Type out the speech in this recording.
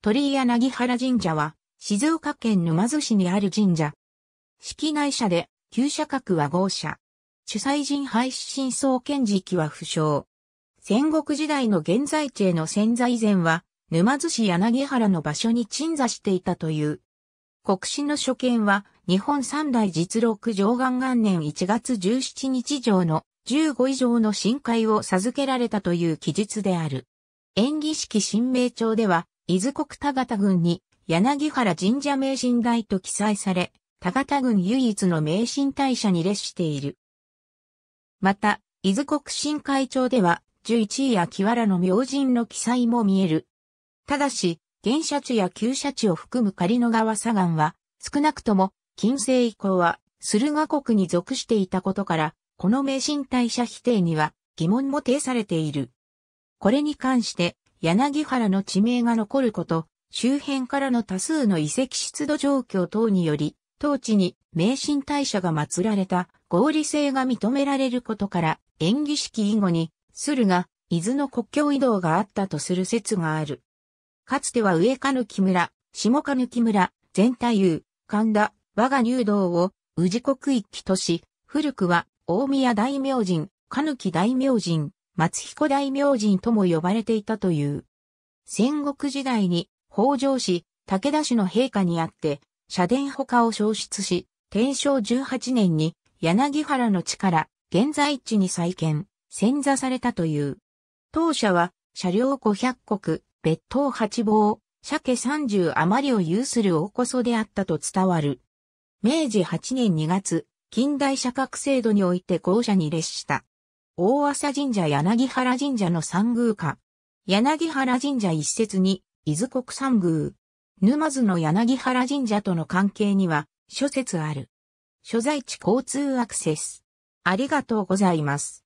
鳥居柳原神社は、静岡県沼津市にある神社。式内社で、旧社格は豪社。主催人廃止真相検時期は不詳。戦国時代の現在地への潜在以前は、沼津市柳原の場所に鎮座していたという。国史の所見は、日本三大実録上岸元年1月17日上の15以上の深海を授けられたという記述である。演技式新名帳では、伊豆国田方郡に柳原神社名神台と記載され、田方郡唯一の名神大社に列している。また、伊豆国神会長では、十一位秋原の明神の記載も見える。ただし、原社地や旧社地を含む狩野川左岸は、少なくとも、近世以降は、駿河国に属していたことから、この名神大社否定には疑問も呈されている。これに関して、柳原の地名が残ること、周辺からの多数の遺跡出土状況等により、当地に名神大社が祀られた合理性が認められることから、演技式以後に、駿河、伊豆の国境移動があったとする説がある。かつては上かぬき村、下かぬき村、全太夫、神田、我が入道を宇治国域とし、古くは大宮大明神、ぬき大明神、松彦大明神とも呼ばれていたという。戦国時代に北条氏、武田氏の陛下にあって、社殿他を消失し、天正18年に柳原の地から現在地に再建、潜座されたという。当社は車両500国、別当八房、鮭30余りを有する大こそであったと伝わる。明治8年2月、近代社格制度において校舎に列した。大朝神社柳原神社の三宮下。柳原神社一節に、伊豆国三宮。沼津の柳原神社との関係には、諸説ある。所在地交通アクセス。ありがとうございます。